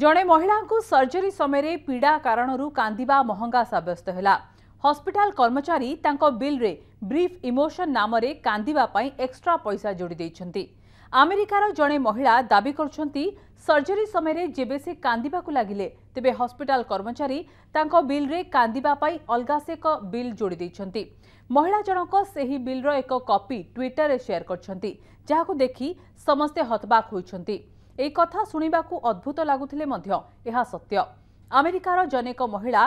ଜଣେ ମହିଳାଙ୍କୁ ସର୍ଜରୀ ସମୟରେ ପୀଡ଼ା କାରଣରୁ କାନ୍ଦିବା ମହଙ୍ଗା ସାବ୍ୟସ୍ତ ହେଲା ହସ୍ପିଟାଲ କର୍ମଚାରୀ ତାଙ୍କ ବିଲ୍ରେ ବ୍ରିଫ୍ ଇମୋସନ୍ ନାମରେ କାନ୍ଦିବା ପାଇଁ ଏକ୍ସଟ୍ରା ପଇସା ଯୋଡ଼ି ଦେଇଛନ୍ତି ଆମେରିକାର ଜଣେ ମହିଳା ଦାବି କରୁଛନ୍ତି ସର୍ଜରୀ ସମୟରେ ଯେବେ ସେ କାନ୍ଦିବାକୁ ଲାଗିଲେ ତେବେ ହସ୍ପିଟାଲ କର୍ମଚାରୀ ତାଙ୍କ ବିଲ୍ରେ କାନ୍ଦିବା ପାଇଁ ଅଲଗା ସେ ଏକ ବିଲ୍ ଯୋଡ଼ି ଦେଇଛନ୍ତି ମହିଳା ଜଣକ ସେହି ବିଲ୍ର ଏକ କପି ଟ୍ୱିଟରରେ ସେୟାର କରିଛନ୍ତି ଯାହାକୁ ଦେଖି ସମସ୍ତେ ହତବାକ ହୋଇଛନ୍ତି এই କଥା ଶୁଣିବାକୁ ଅଦ୍ଭୁତ ଲାଗୁଥିଲେ ମଧ୍ୟ ଏହା ସତ୍ୟ ଆମେରିକାର ଜନୈକ ମହିଳା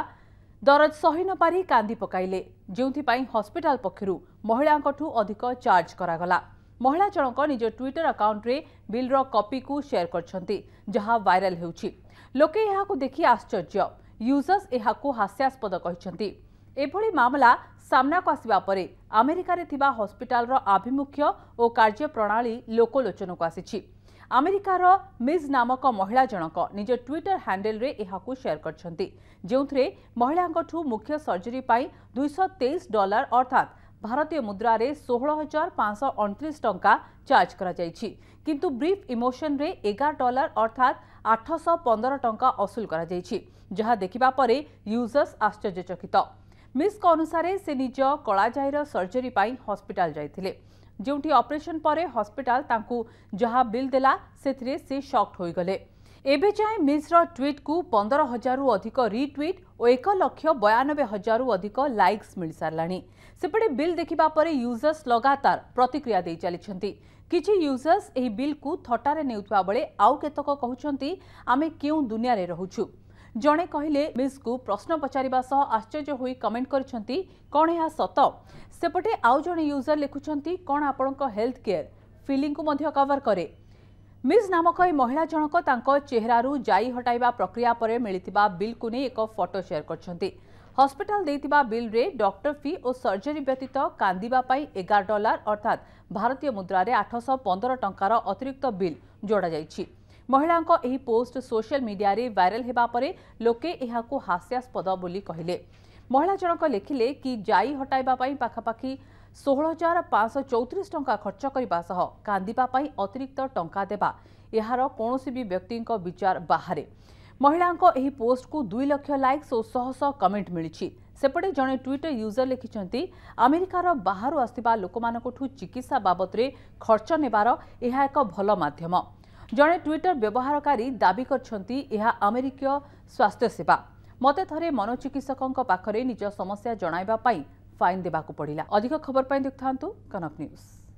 ଦରଜ ସହି ନପାରି କାନ୍ଦି ପକାଇଲେ ଯେଉଁଥିପାଇଁ ହସ୍ପିଟାଲ ପକ୍ଷରୁ ମହିଳାଙ୍କଠୁ ଅଧିକ ଚାର୍ଜ କରାଗଲା ମହିଳା ଜଣକ ନିଜ ଟ୍ୱିଟର ଆକାଉଣ୍ଟରେ ବିଲ୍ର କପିକୁ ସେୟାର କରିଛନ୍ତି ଯାହା ଭାଇରାଲ ହେଉଛି ଲୋକେ ଏହାକୁ ଦେଖି ଆଶ୍ଚର୍ଯ୍ୟ ୟୁଜର୍ସ ଏହାକୁ ହାସ୍ୟାସ୍ପଦ କହିଛନ୍ତି ଏଭଳି ମାମଲା ସାମ୍ନାକୁ ଆସିବା ପରେ ଆମେରିକାରେ ଥିବା ହସ୍ପିଟାଲର ଆଭିମୁଖ୍ୟ ଓ କାର୍ଯ୍ୟ ପ୍ରଣାଳୀ ଲୋକଲୋଚନକୁ ଆସିଛି ଆମେରିକାର ମିଜ୍ ନାମକ ମହିଳା ଜଣକ ନିଜ ଟ୍ୱିଟର ହ୍ୟାଣ୍ଡେଲ୍ରେ ଏହାକୁ ସେୟାର କରିଛନ୍ତି ଯେଉଁଥିରେ ମହିଳାଙ୍କଠୁ ମୁଖ୍ୟ ସର୍ଜରୀ ପାଇଁ ଦୁଇଶହ ତେଇଶ ଡଲାର ଅର୍ଥାତ୍ ଭାରତୀୟ ମୁଦ୍ରାରେ ଷୋହଳ ହଜାର ପାଞ୍ଚଶହ ଅଣତିରିଶ ଟଙ୍କା ଚାର୍ଜ କରାଯାଇଛି କିନ୍ତୁ ବ୍ରିଫ୍ ଇମୋସନରେ ଏଗାର ଡଲାର ଅର୍ଥାତ୍ ଆଠଶହ ପନ୍ଦର ଟଙ୍କା ଅସୁଲ କରାଯାଇଛି ଯାହା ଦେଖିବା ପରେ ୟୁଜର୍ସ ଆଶ୍ଚର୍ଯ୍ୟଚକିତ ମିସ୍କ ଅନୁସାରେ ସେ ନିଜ କଳାଜାଇର ସର୍ଜରୀ ପାଇଁ ହସ୍ପିଟାଲ ଯାଇଥିଲେ जो अपरेसन पर हस्पिटाल जहाँ बिल देला से सक्ट हो गले एबे जाए मिज्र ट्विट को पंद्रह हजार अधिक रिट्विट और एक लक्ष बयानबे हजार अधिक लाइक्स मिल सारा सेपटे बिल देखापर यूजर्स लगातार प्रतिक्रिया चलते किसी यूजर्स यही बिल को थटारे नेतक कहते आम क्यों दुनिया में रोचु ଜଣେ କହିଲେ ମିସ୍କୁ ପ୍ରଶ୍ନ ପଚାରିବା ସହ ଆଶ୍ଚର୍ଯ୍ୟ ହୋଇ କମେଣ୍ଟ କରିଛନ୍ତି କ'ଣ ଏହା ସତ ସେପଟେ ଆଉ ଜଣେ ୟୁଜର ଲେଖୁଛନ୍ତି କ'ଣ ଆପଣଙ୍କ ହେଲ୍ଥ କେୟାର ଫିଲିଂକୁ ମଧ୍ୟ କଭର କରେ ମିସ୍ ନାମକ ଏହି ମହିଳା ଜଣକ ତାଙ୍କ ଚେହେରାରୁ ଜାଇ ହଟାଇବା ପ୍ରକ୍ରିୟା ପରେ ମିଳିଥିବା ବିଲ୍କୁ ନେଇ ଏକ ଫଟୋ ସେୟାର କରିଛନ୍ତି ହସ୍ପିଟାଲ ଦେଇଥିବା ବିଲ୍ରେ ଡକ୍ଟର ଫି ଓ ସର୍ଜରୀ ବ୍ୟତୀତ କାନ୍ଦିବା ପାଇଁ ଏଗାର ଡଲାର ଅର୍ଥାତ୍ ଭାରତୀୟ ମୁଦ୍ରାରେ ଆଠଶହ ପନ୍ଦର ଟଙ୍କାର ଅତିରିକ୍ତ ବିଲ୍ ଯୋଡ଼ାଯାଇଛି महिला पोस्ट सोशल मीडिया भाइराल होगापर लोके हास्यास्पद बोली कहले महिला जनक लिखिले कि जी हटापी पखापाखि षोह हजार पांच चौतीस टाँह खर्च करने कांदापी अतिरिक्त टंका देवा यार कौन भी व्यक्ति विचार बाहर महिला पोस्ट को दुई लक्ष लाइक्स और शह शह कमेट मिली सेपटे जड़े ट्विटर यूजर लिखिं आमेरिकार बाहर आसवा लोक चिकित्सा बाबद खर्च नेबार यह एक भल मध्यम ଜଣେ ଟ୍ୱିଟର ବ୍ୟବହାରକାରୀ ଦାବି କରିଛନ୍ତି ଏହା ଆମେରିକୀୟ ସ୍ୱାସ୍ଥ୍ୟସେବା ମୋତେ ଥରେ ମନୋଚିକିତ୍ସକଙ୍କ ପାଖରେ ନିଜ ସମସ୍ୟା ଜଣାଇବା ପାଇଁ ଫାଇନ୍ ଦେବାକୁ ପଡ଼ିଲା ଅଧିକ ଖବର ପାଇଁ ଦେଖୁଥାନ୍ତୁ କନକ ନ୍ୟୁଜ୍